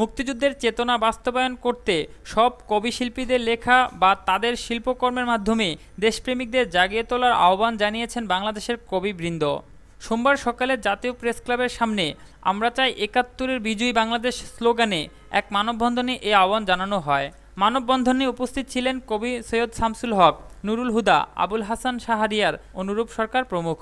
মুক্তিযুদ্ধের চেতনা বাস্তবায়ন করতে সব কবি শিল্পীদের লেখা বা তাদের শিল্পকর্মের মাধ্যমে দেশপ্রেমিকদের জাগিয়ে তোলার আহ্বান জানিয়েছেন বাংলাদেশের কবিবৃন্দ সোমবার সকালে জাতীয় প্রেস ক্লাবের সামনে আমরা চাই একাত্তরের বিজয়ী বাংলাদেশ স্লোগানে এক মানববন্ধনে এ আহ্বান জানানো হয় মানববন্ধনে উপস্থিত ছিলেন কবি সৈয়দ শামসুল হক নুরুল হুদা আবুল হাসান শাহারিয়ার অনুরূপ সরকার প্রমুখ